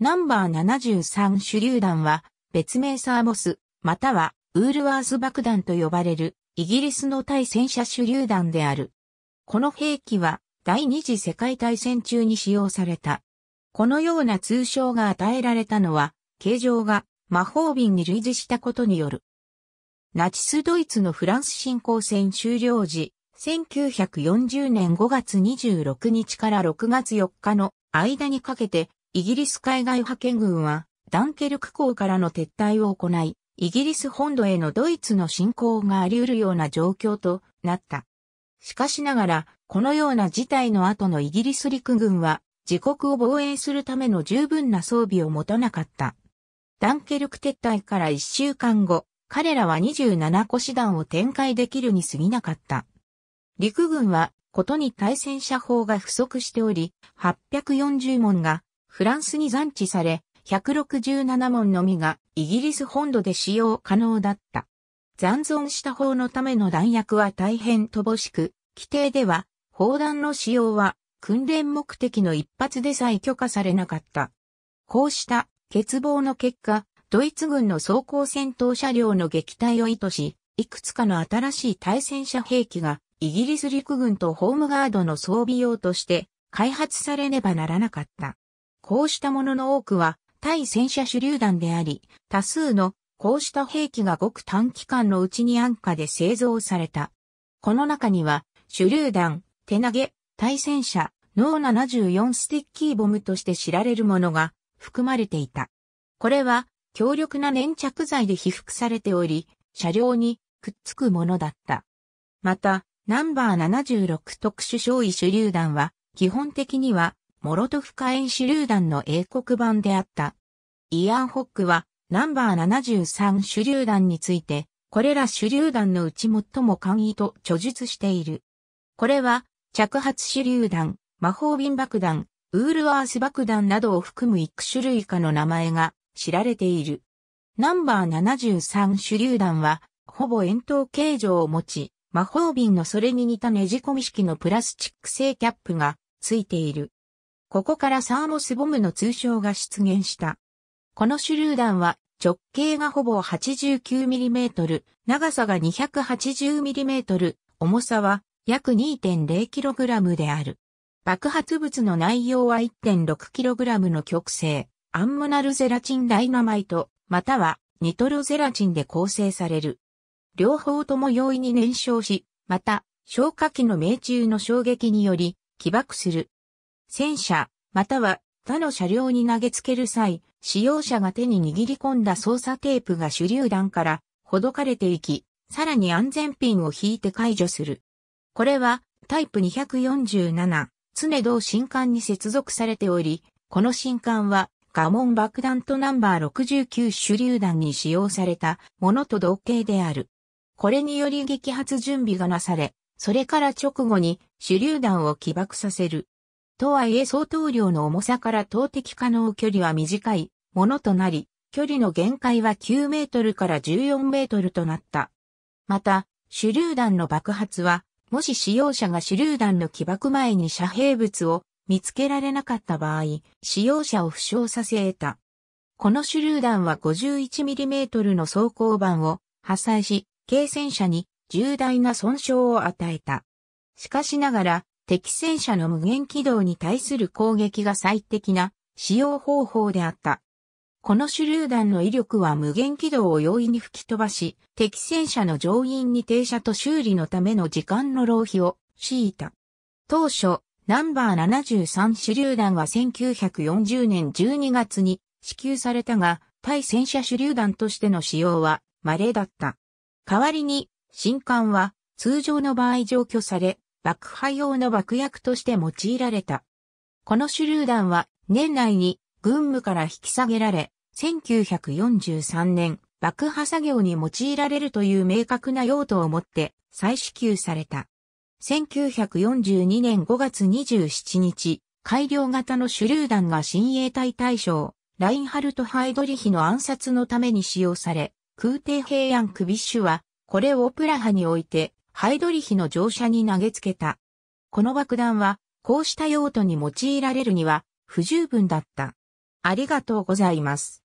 ナンバー73手榴弾は、別名サーモス、またはウールワース爆弾と呼ばれる、イギリスの対戦車手榴弾である。この兵器は、第二次世界大戦中に使用された。このような通称が与えられたのは、形状が魔法瓶に類似したことによる。ナチスドイツのフランス侵攻戦終了時、1940年5月26日から6月4日の間にかけてイギリス海外派遣軍は、ダンケルク港からの撤退を行い、イギリス本土へのドイツの侵攻があり得るような状況となった。しかしながら、このような事態の後のイギリス陸軍は、自国を防衛するための十分な装備を持たなかった。ダンケルク撤退から1週間後、彼らは27個師団を展開できるに過ぎなかった。陸軍は、ことに対戦車砲が不足しており、840門がフランスに残地され、167門のみがイギリス本土で使用可能だった。残存した砲のための弾薬は大変乏しく、規定では砲弾の使用は訓練目的の一発でさえ許可されなかった。こうした欠乏の結果、ドイツ軍の装甲戦闘車両の撃退を意図し、いくつかの新しい対戦車兵器がイギリス陸軍とホームガードの装備用として開発されねばならなかった。こうしたものの多くは対戦車手榴弾であり、多数のこうした兵器がごく短期間のうちに安価で製造された。この中には、手榴弾、手投げ、対戦車、ノー74スティッキーボムとして知られるものが含まれていた。これは強力な粘着剤で被覆されており、車両にくっつくものだった。また、ナンバー76特殊焼夷手榴弾は、基本的にはモロトフ火炎手榴弾の英国版であった。イアン・ホックは、ナンバー73手榴弾について、これら手榴弾のうち最も簡易と著述している。これは、着発手榴弾、魔法瓶爆弾、ウールワース爆弾などを含むく種類かの名前が知られている。ナンバー73手榴弾は、ほぼ円筒形状を持ち、魔法瓶のそれに似たねじ込み式のプラスチック製キャップがついている。ここからサーモスボムの通称が出現した。この手榴弾は直径がほぼ 89mm、長さが 280mm、重さは約 2.0kg である。爆発物の内容は 1.6kg の極性、アンモナルゼラチンダイナマイト、またはニトロゼラチンで構成される。両方とも容易に燃焼し、また、消火器の命中の衝撃により、起爆する。戦車、または他の車両に投げつける際、使用者が手に握り込んだ操作テープが手榴弾からほどかれていき、さらに安全ピンを引いて解除する。これはタイプ247、常同新艦に接続されており、この新艦はガモン爆弾とナンバー69手榴弾に使用されたものと同型である。これにより撃発準備がなされ、それから直後に手榴弾を起爆させる。とはいえ相当量の重さから投擲可能距離は短いものとなり、距離の限界は9メートルから14メートルとなった。また、手榴弾の爆発は、もし使用者が手榴弾の起爆前に遮蔽物を見つけられなかった場合、使用者を負傷させ得た。この手榴弾は 51mm の装甲板を破砕し、軽戦車に重大な損傷を与えた。しかしながら、敵戦車の無限軌道に対する攻撃が最適な使用方法であった。この手榴弾の威力は無限軌道を容易に吹き飛ばし、敵戦車の乗員に停車と修理のための時間の浪費を強いた。当初、ナンバー73手榴弾は1940年12月に支給されたが、対戦車手榴弾としての使用は稀だった。代わりに、新艦は通常の場合除去され、爆破用の爆薬として用いられた。この手榴弾は年内に軍務から引き下げられ、1943年爆破作業に用いられるという明確な用途をもって再支給された。1942年5月27日、改良型の手榴弾が新衛隊大将、ラインハルト・ハイドリヒの暗殺のために使用され、空挺平安クビッシュは、これをプラハにおいて、ハイドリヒの乗車に投げつけた。この爆弾は、こうした用途に用いられるには不十分だった。ありがとうございます。